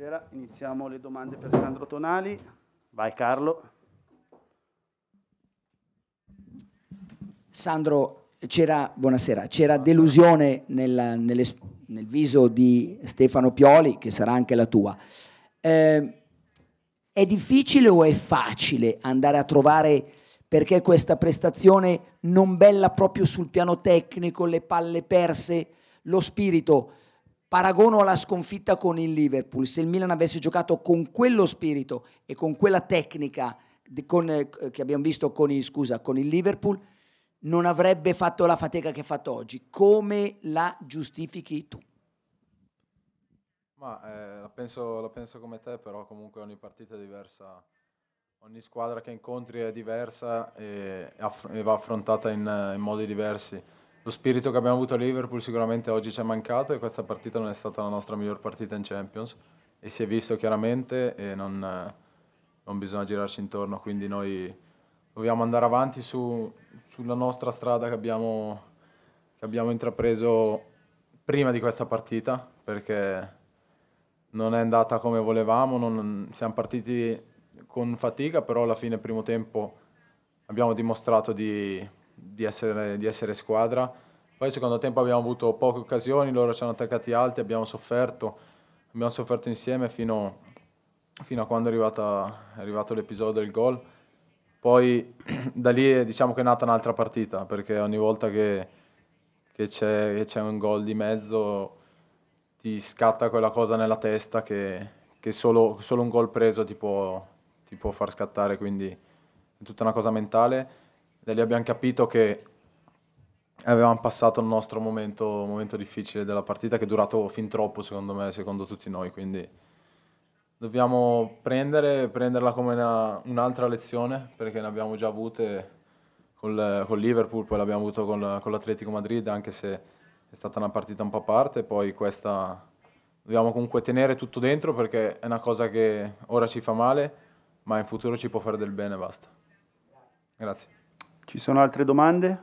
Buonasera, iniziamo le domande per Sandro Tonali. Vai Carlo. Sandro, c'era, buonasera, c'era delusione nella, nelle, nel viso di Stefano Pioli, che sarà anche la tua. Eh, è difficile o è facile andare a trovare perché questa prestazione non bella proprio sul piano tecnico, le palle perse, lo spirito? Paragono la sconfitta con il Liverpool, se il Milan avesse giocato con quello spirito e con quella tecnica con, eh, che abbiamo visto con il, scusa, con il Liverpool, non avrebbe fatto la fatica che ha fatto oggi. Come la giustifichi tu? Ma eh, la, penso, la, penso, come te, però comunque ogni partita è diversa, ogni squadra che incontri è diversa e, e va affrontata in, in modi diversi lo spirito che abbiamo avuto a Liverpool sicuramente oggi ci è mancato e questa partita non è stata la nostra miglior partita in Champions e si è visto chiaramente e non, non bisogna girarci intorno, quindi noi dobbiamo andare avanti su, sulla nostra strada che abbiamo, che abbiamo intrapreso prima di questa partita perché non è andata come volevamo, non, siamo partiti con fatica, però alla fine primo tempo abbiamo dimostrato di di essere, di essere squadra. Poi secondo tempo abbiamo avuto poche occasioni, loro ci hanno attaccati alti, abbiamo sofferto, abbiamo sofferto insieme fino, fino a quando è, arrivata, è arrivato l'episodio del gol. Poi da lì eh, diciamo che è nata un'altra partita, perché ogni volta che, che, c'è, che c'è, un gol di mezzo ti scatta quella cosa nella testa che, che solo, solo, un gol preso ti può, ti può far scattare, quindi è tutta una cosa mentale da lì abbiamo capito che avevamo passato il nostro momento, momento difficile della partita che è durato fin troppo secondo me, secondo tutti noi, quindi dobbiamo prendere, prenderla come una, un'altra lezione perché ne abbiamo già avute col, col Liverpool, poi l'abbiamo avuto col, con l'Atletico Madrid anche se è stata una partita un po' a parte, poi questa dobbiamo comunque tenere tutto dentro perché è una cosa che ora ci fa male ma in futuro ci può fare del bene e basta. Grazie. Ci sono altre domande?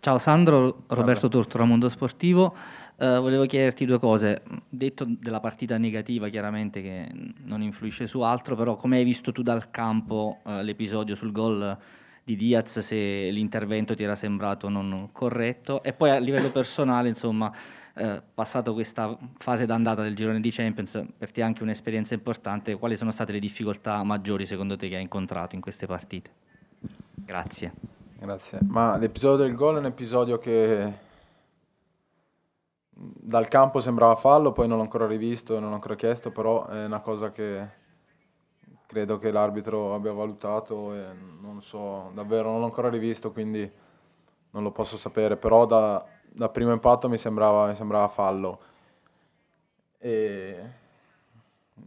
Ciao Sandro, Roberto Tortora, Mondo Sportivo. Eh, volevo chiederti due cose. Detto della partita negativa, chiaramente che non influisce su altro, però come hai visto tu dal campo eh, l'episodio sul gol? di Diaz se l'intervento ti era sembrato non corretto e poi a livello personale insomma eh, passato questa fase d'andata del girone di Champions per te anche un'esperienza importante quali sono state le difficoltà maggiori secondo te che hai incontrato in queste partite grazie grazie ma l'episodio del gol è un episodio che mm, dal campo sembrava fallo poi non l'ho ancora rivisto non l'ho ancora chiesto però è una cosa che credo che l'arbitro abbia valutato e non so, davvero non l'ho ancora rivisto, quindi non lo posso sapere, però da, da primo impatto mi sembrava, mi sembrava fallo. E,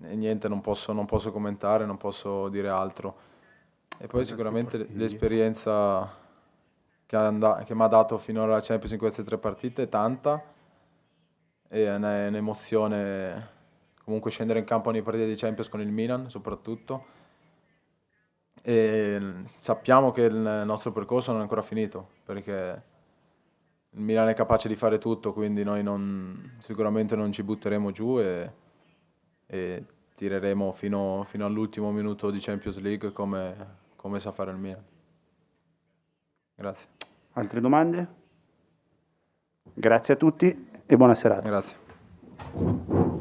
e niente, non posso, non posso, commentare, non posso dire altro. E poi sicuramente l'esperienza che, and- che mi ha dato finora la Champions in queste tre partite è tanta e è un'emozione comunque scendere in campo nei partiti di Champions con il Milan soprattutto. E mm, sappiamo che il nostro percorso non è ancora finito perché il Milan è capace di fare tutto, quindi noi non, sicuramente non ci butteremo giù e, e tireremo fino, fino, all'ultimo minuto di Champions League come, come sa fare il Milan. Grazie. Altre domande? Grazie a tutti e buona serata. Grazie.